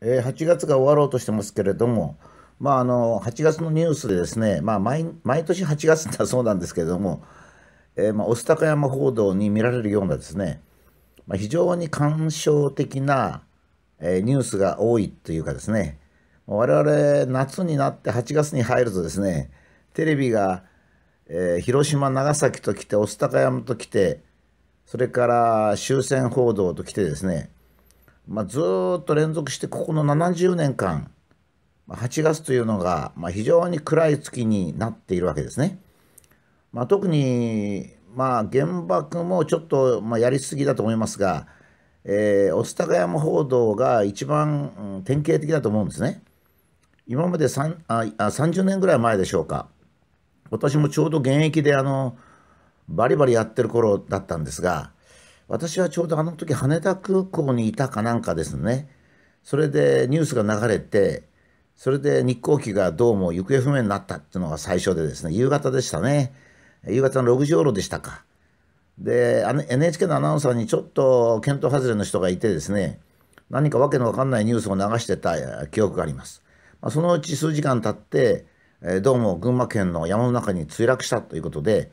えー、8月が終わろうとしてますけれども、まあ、あの8月のニュースでですね、まあ毎、毎年8月だそうなんですけれども、えー、まあ、御巣鷹山報道に見られるようなですね、まあ、非常に感傷的な、えー、ニュースが多いというかですね我々夏になって8月に入るとですねテレビが、えー、広島長崎と来て御巣鷹山と来てそれから終戦報道と来てですねまあ、ずっと連続してここの70年間8月というのが、まあ、非常に暗い月になっているわけですね。まあ、特に、まあ、原爆もちょっと、まあ、やりすぎだと思いますが、えー、御巣鷹山報道が一番、典型的だと思うんですね。今まで3あ30年ぐらい前でしょうか私もちょうど現役であのバリバリやってる頃だったんですが私はちょうどあの時羽田空港にいたかなんかですねそれでニュースが流れてそれで日航機がどうも行方不明になったっていうのが最初でですね夕方でしたね夕方の6時頃でしたかで NHK のアナウンサーにちょっと見当外れの人がいてですね何かわけのわかんないニュースを流してた記憶があります、まあ、そのうち数時間経ってどうも群馬県の山の中に墜落したということで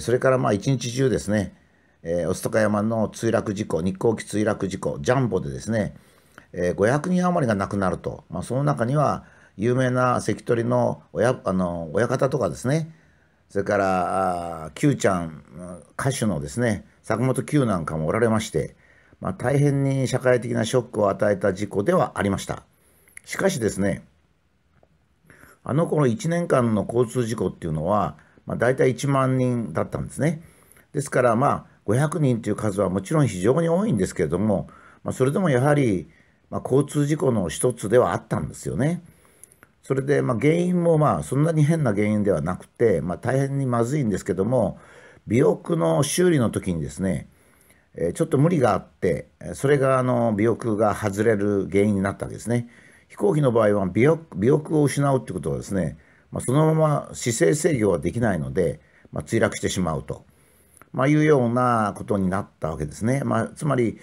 それからまあ一日中ですねえー、雄巣山の墜落事故、日航機墜落事故、ジャンボでですね、えー、500人余りが亡くなると、まあ、その中には有名な関取の親あの親方とかですね、それから Q ちゃん、歌手のですね、坂本 Q なんかもおられまして、まあ、大変に社会的なショックを与えた事故ではありました。しかしですね、あの頃1年間の交通事故っていうのは、まあ、大体1万人だったんですね。ですから、まあ、500人という数はもちろん非常に多いんですけれども、まあ、それでもやはり、ま交通事故の一つではあったんですよね。それで、ま原因もまあそんなに変な原因ではなくて、まあ、大変にまずいんですけども尾翼の修理の時にですねちょっと無理があってそれがあの尾翼が外れる原因になったわけですね。飛行機の場合は尾翼を失うってことはですね、まあ、そのまま姿勢制御はできないので、まあ、墜落してしまうと。まあ、いうようなことになったわけですね。まあ、つまり、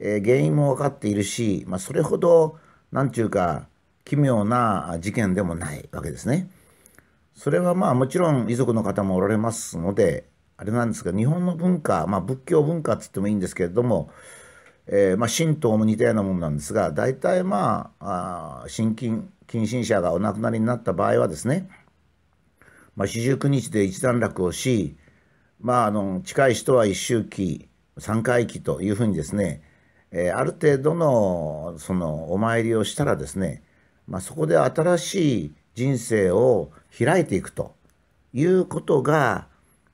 えー、原因も分かっているし、まあ、それほど、なん言うか、奇妙な事件でもないわけですね。それはまあもちろん遺族の方もおられますので、あれなんですが、日本の文化、まあ仏教文化って言ってもいいんですけれども、えー、まあ神道も似たようなものなんですが、大体まあ、あ心筋、近親者がお亡くなりになった場合はですね、まあ、四十九日で一段落をし、まあ、あの近い人は1周期3回期というふうにですね、えー、ある程度のそのお参りをしたらですね、まあ、そこで新しい人生を開いていくということが、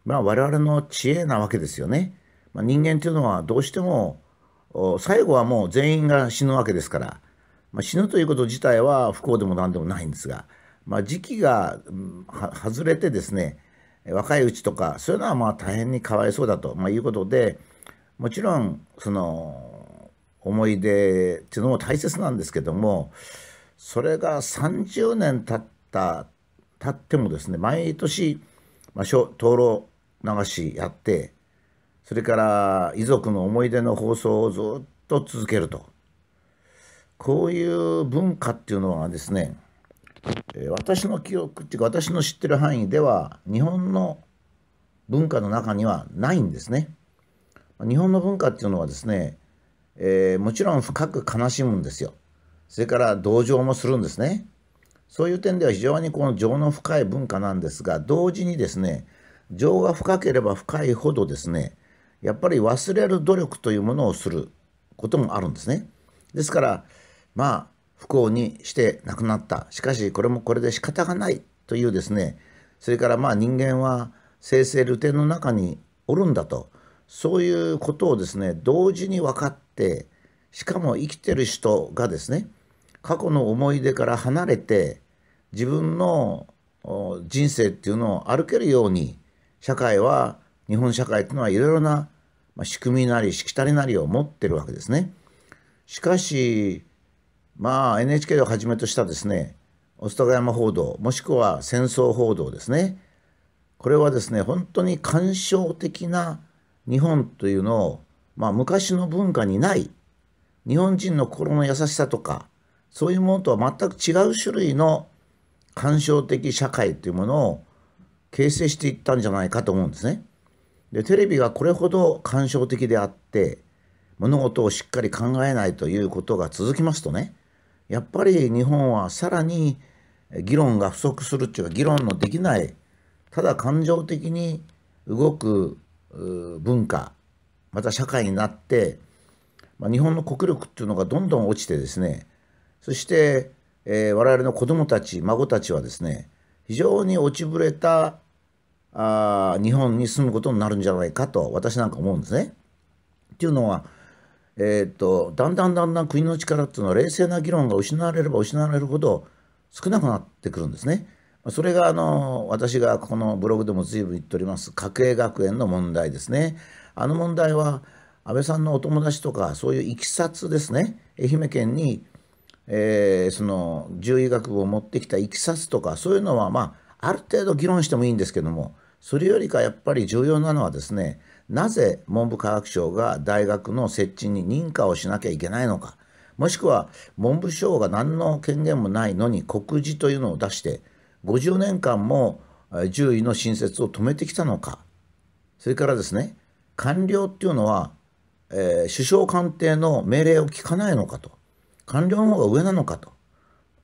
まあ、我々の知恵なわけですよね。まあ、人間というのはどうしても最後はもう全員が死ぬわけですから、まあ、死ぬということ自体は不幸でも何でもないんですが、まあ、時期が外れてですね若いうちとかそういうのはまあ大変にかわいそうだと、まあ、いうことでもちろんその思い出っていうのも大切なんですけどもそれが30年経った経ってもですね毎年、まあ、灯籠流しやってそれから遺族の思い出の放送をずっと続けるとこういう文化っていうのはですね私の記憶っていうか私の知ってる範囲では日本の文化の中にはないんですね。日本の文化っていうのはですね、えー、もちろん深く悲しむんですよ。それから同情もするんですね。そういう点では非常にこの情の深い文化なんですが同時にですね情が深ければ深いほどですねやっぱり忘れる努力というものをすることもあるんですね。ですからまあ不幸にして亡くなった。しかし、これもこれで仕方がないというですね、それからまあ人間は生成流転の中におるんだと、そういうことをですね、同時に分かって、しかも生きてる人がですね、過去の思い出から離れて、自分の人生っていうのを歩けるように、社会は、日本社会っていうのはいろいろな仕組みなりしきたりなりを持ってるわけですね。しかし、まあ、NHK をはじめとしたですね、御巣山報道、もしくは戦争報道ですね、これはですね、本当に感傷的な日本というのを、まあ、昔の文化にない、日本人の心の優しさとか、そういうものとは全く違う種類の感傷的社会というものを形成していったんじゃないかと思うんですね。でテレビがこれほど感傷的であって物事をしっかり考えないということが続きますとねやっぱり日本はさらに議論が不足するっていうか議論のできないただ感情的に動く文化また社会になって、まあ、日本の国力っていうのがどんどん落ちてですねそして、えー、我々の子どもたち孫たちはですね非常に落ちぶれたあ日本に住むことになるんじゃないかと私なんか思うんですね。っていうのはえーと、だんだんだんだん国の力っていうのは冷静な議論が失われれば失われるほど少なくなってくるんですね。それがあの私がこのブログでも随分言っております家計学園の問題ですね。あの問題は安倍さんのお友達とかそういういきさつですね愛媛県に、えー、その獣医学部を持ってきたいきさつとかそういうのはまあある程度議論してもいいんですけどもそれよりかやっぱり重要なのはですねなぜ文部科学省が大学の設置に認可をしなきゃいけないのか、もしくは文部省が何の権限もないのに告示というのを出して、50年間も獣医の新設を止めてきたのか、それからですね、官僚っていうのは、えー、首相官邸の命令を聞かないのかと、官僚の方が上なのかと、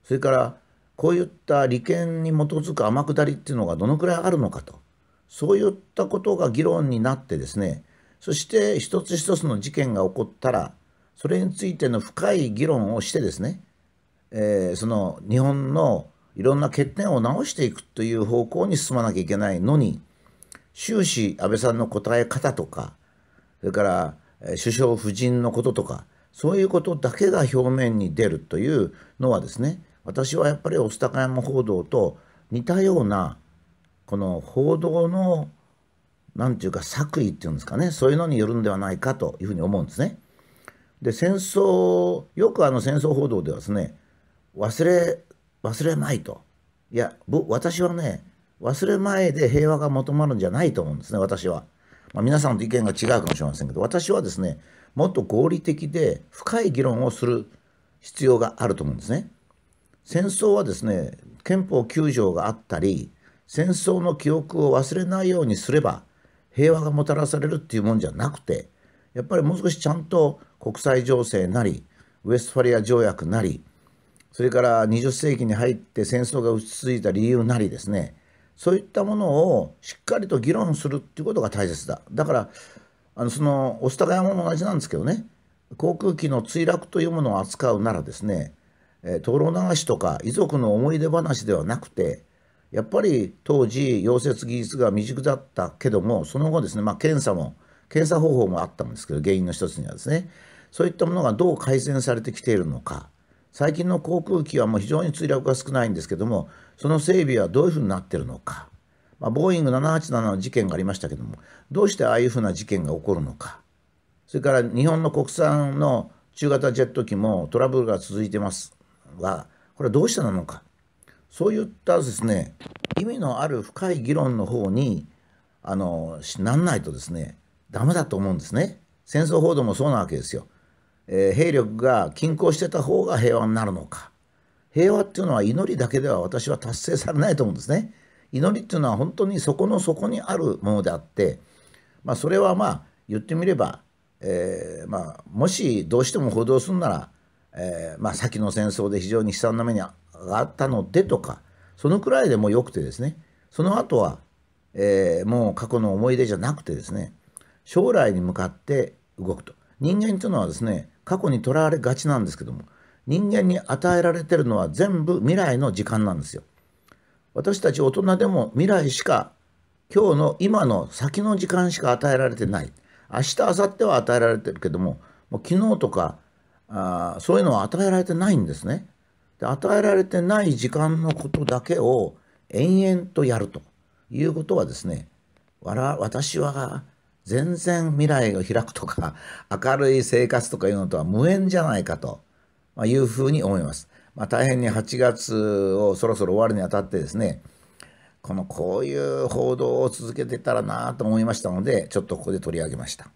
それからこういった利権に基づく天下りっていうのがどのくらいあるのかと。そういったことが議論になってですねそして一つ一つの事件が起こったらそれについての深い議論をしてですね、えー、その日本のいろんな欠点を直していくという方向に進まなきゃいけないのに終始安倍さんの答え方とかそれから首相夫人のこととかそういうことだけが表面に出るというのはですね私はやっぱり御巣高山報道と似たようなこの報道の何て言うか作為っていうんですかねそういうのによるんではないかというふうに思うんですね。で戦争よくあの戦争報道ではですね忘れ忘れまいといや私はね忘れまいで平和が求まるんじゃないと思うんですね私は。まあ、皆さんと意見が違うかもしれませんけど私はですねもっと合理的で深い議論をする必要があると思うんですね。戦争はですね憲法9条があったり戦争の記憶を忘れないようにすれば平和がもたらされるっていうもんじゃなくてやっぱりもう少しちゃんと国際情勢なりウェストファリア条約なりそれから20世紀に入って戦争が落ち着いた理由なりですねそういったものをしっかりと議論するっていうことが大切だだからあのその御巣鷹山も同じなんですけどね航空機の墜落というものを扱うならですね灯籠流しとか遺族の思い出話ではなくてやっぱり当時溶接技術が未熟だったけどもその後ですね、まあ、検査も検査方法もあったんですけど原因の一つにはですねそういったものがどう改善されてきているのか最近の航空機はもう非常に墜落が少ないんですけどもその整備はどういうふうになってるのか、まあ、ボーイング787の事件がありましたけどもどうしてああいうふうな事件が起こるのかそれから日本の国産の中型ジェット機もトラブルが続いてますがこれはどうしてなのかそういったですね意味のある深い議論の方にあのなんないとですねダメだと思うんですね。戦争報道もそうなわけですよ。えー、兵力が均衡してた方が平和になるのか。平和っていうのは祈りだけでは私は達成されないと思うんですね。祈りっていうのは本当に底の底にあるものであって、まあ、それはまあ言ってみれば、えー、まあ、もしどうしても報道するなら、えー、まあ、先の戦争で非常に悲惨な目に遭があったのでとか、そのくらいでもよくてですね、その後は、えー、もう過去の思い出じゃなくてですね、将来に向かって動くと。人間というのはですね、過去にとらわれがちなんですけども、人間に与えられてるのは全部未来の時間なんですよ。私たち大人でも未来しか、今日の今の先の時間しか与えられてない。明日、明後日は与えられてるけども、もう昨日とかあそういうのは与えられてないんですね。で与えられてない時間のことだけを延々とやるということはですね私は全然未来を開くとか 明るい生活とかいうのとは無縁じゃないかというふうに思います。まあ、大変に8月をそろそろ終わるにあたってですねこのこういう報道を続けてたらなと思いましたのでちょっとここで取り上げました。